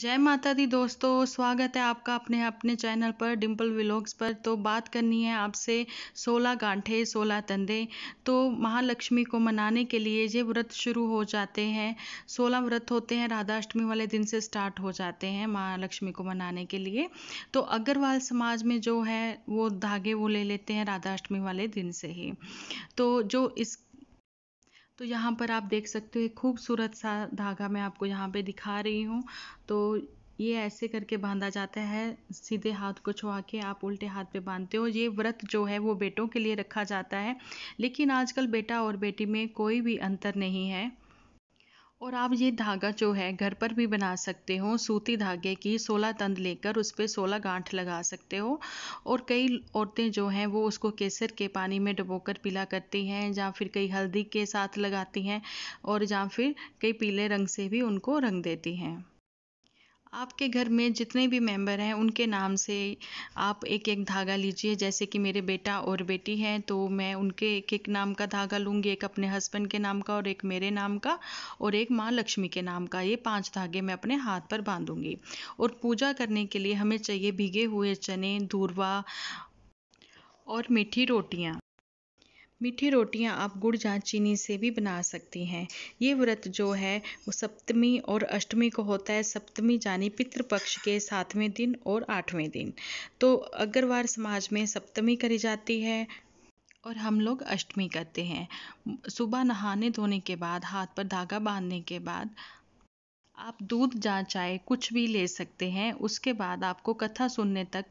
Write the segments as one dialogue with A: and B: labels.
A: जय माता दी दोस्तों स्वागत है आपका अपने अपने चैनल पर डिम्पल विलोग्स पर तो बात करनी है आपसे 16 गांठे 16 तंदे तो महालक्ष्मी को मनाने के लिए ये व्रत शुरू हो जाते हैं 16 व्रत होते हैं राधाष्टमी वाले दिन से स्टार्ट हो जाते हैं महालक्ष्मी को मनाने के लिए तो अग्रवाल समाज में जो है वो धागे वो ले लेते हैं राधाष्टमी वाले दिन से ही तो जो इस तो यहाँ पर आप देख सकते हो एक खूबसूरत सा धागा मैं आपको यहाँ पे दिखा रही हूँ तो ये ऐसे करके बांधा जाता है सीधे हाथ को छुआ के आप उल्टे हाथ पे बांधते हो ये व्रत जो है वो बेटों के लिए रखा जाता है लेकिन आजकल बेटा और बेटी में कोई भी अंतर नहीं है और आप ये धागा जो है घर पर भी बना सकते हो सूती धागे की सोलह तंद लेकर उस पर सोलह गांठ लगा सकते हो और कई औरतें जो हैं वो उसको केसर के पानी में डुबोकर पीला करती हैं या फिर कई हल्दी के साथ लगाती हैं और या फिर कई पीले रंग से भी उनको रंग देती हैं आपके घर में जितने भी मेंबर हैं उनके नाम से आप एक एक धागा लीजिए जैसे कि मेरे बेटा और बेटी हैं तो मैं उनके एक एक नाम का धागा लूँगी एक अपने हस्बैंड के नाम का और एक मेरे नाम का और एक माँ लक्ष्मी के नाम का ये पांच धागे मैं अपने हाथ पर बांधूंगी और पूजा करने के लिए हमें चाहिए भीगे हुए चने दूरवा और मीठी रोटियाँ मीठी रोटियां आप गुड़ या चीनी से भी बना सकती हैं ये व्रत जो है वो सप्तमी और अष्टमी को होता है सप्तमी यानी पितृपक्ष के सातवें दिन और आठवें दिन तो अग्रवार समाज में सप्तमी करी जाती है और हम लोग अष्टमी करते हैं सुबह नहाने धोने के बाद हाथ पर धागा बांधने के बाद आप दूध जहाँ चाय कुछ भी ले सकते हैं उसके बाद आपको कथा सुनने तक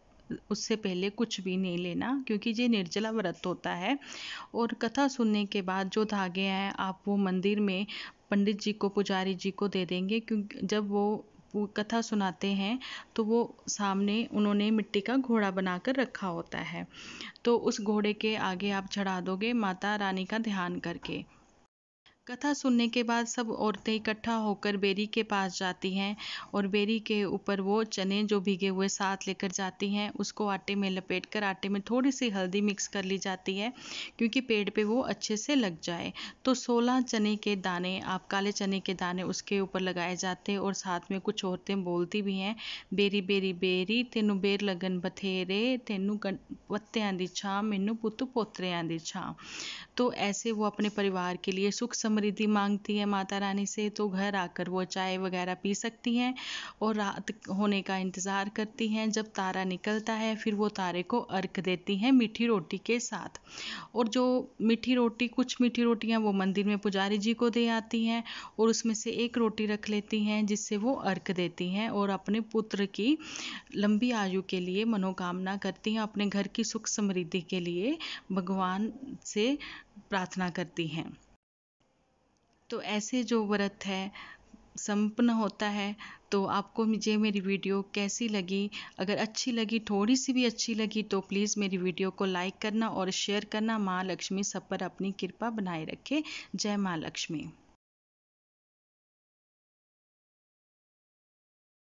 A: उससे पहले कुछ भी नहीं लेना क्योंकि ये निर्जला व्रत होता है और कथा सुनने के बाद जो धागे हैं आप वो मंदिर में पंडित जी को पुजारी जी को दे देंगे क्योंकि जब वो वो कथा सुनाते हैं तो वो सामने उन्होंने मिट्टी का घोड़ा बनाकर रखा होता है तो उस घोड़े के आगे आप चढ़ा दोगे माता रानी का ध्यान करके कथा सुनने के बाद सब औरतें इकट्ठा होकर बेरी के पास जाती हैं और बेरी के ऊपर वो चने जो भीगे हुए साथ लेकर जाती हैं उसको आटे में लपेट कर आटे में थोड़ी सी हल्दी मिक्स कर ली जाती है क्योंकि पेड़ पे वो अच्छे से लग जाए तो 16 चने के दाने आप काले चने के दाने उसके ऊपर लगाए जाते हैं और साथ में कुछ औरतें बोलती भी हैं बेरी बेरी बेरी तेनू बेर लगन बथेरे तेनू पत्तियाँ दी छा मेनू पुत पोतरियाँ दी छा तो ऐसे वो अपने परिवार के लिए सुख समृद्धि मांगती है माता रानी से तो घर आकर वो चाय वगैरह पी सकती हैं और रात होने का इंतज़ार करती हैं जब तारा निकलता है फिर वो तारे को अर्क देती हैं मीठी रोटी के साथ और जो मीठी रोटी कुछ मीठी रोटियाँ वो मंदिर में पुजारी जी को दे आती हैं और उसमें से एक रोटी रख लेती हैं जिससे वो अर्क देती हैं और अपने पुत्र की लंबी आयु के लिए मनोकामना करती हैं अपने घर की सुख समृद्धि के लिए भगवान से प्रार्थना करती हैं तो ऐसे जो व्रत है संपन्न होता है तो आपको मुझे मेरी वीडियो कैसी लगी अगर अच्छी लगी थोड़ी सी भी अच्छी लगी तो प्लीज़ मेरी वीडियो को लाइक करना और शेयर करना माँ लक्ष्मी सब पर अपनी कृपा बनाए रखे जय माँ लक्ष्मी